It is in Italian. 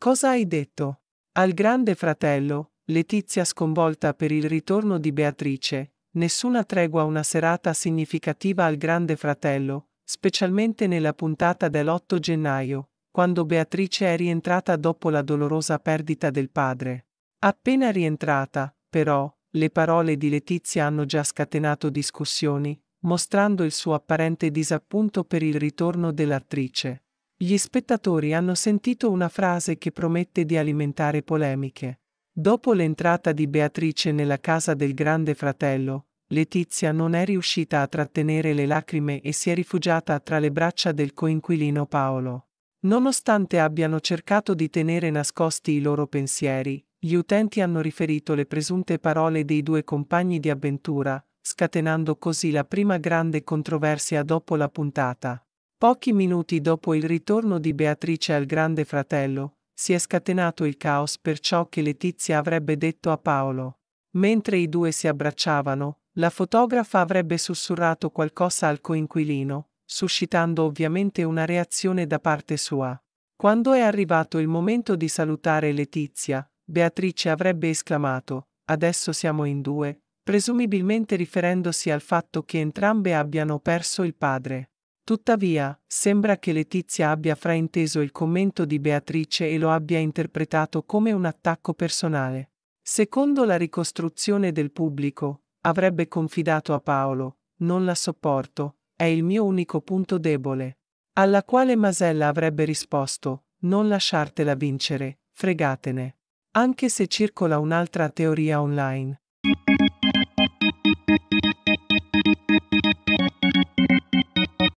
Cosa hai detto? Al grande fratello, Letizia sconvolta per il ritorno di Beatrice, nessuna tregua una serata significativa al grande fratello, specialmente nella puntata dell'8 gennaio, quando Beatrice è rientrata dopo la dolorosa perdita del padre. Appena rientrata, però, le parole di Letizia hanno già scatenato discussioni, mostrando il suo apparente disappunto per il ritorno dell'attrice. Gli spettatori hanno sentito una frase che promette di alimentare polemiche. Dopo l'entrata di Beatrice nella casa del grande fratello, Letizia non è riuscita a trattenere le lacrime e si è rifugiata tra le braccia del coinquilino Paolo. Nonostante abbiano cercato di tenere nascosti i loro pensieri, gli utenti hanno riferito le presunte parole dei due compagni di avventura, scatenando così la prima grande controversia dopo la puntata. Pochi minuti dopo il ritorno di Beatrice al Grande Fratello, si è scatenato il caos per ciò che Letizia avrebbe detto a Paolo. Mentre i due si abbracciavano, la fotografa avrebbe sussurrato qualcosa al coinquilino, suscitando ovviamente una reazione da parte sua. Quando è arrivato il momento di salutare Letizia, Beatrice avrebbe esclamato, adesso siamo in due, presumibilmente riferendosi al fatto che entrambe abbiano perso il padre. Tuttavia, sembra che Letizia abbia frainteso il commento di Beatrice e lo abbia interpretato come un attacco personale. Secondo la ricostruzione del pubblico, avrebbe confidato a Paolo, non la sopporto, è il mio unico punto debole. Alla quale Masella avrebbe risposto, non lasciartela vincere, fregatene. Anche se circola un'altra teoria online,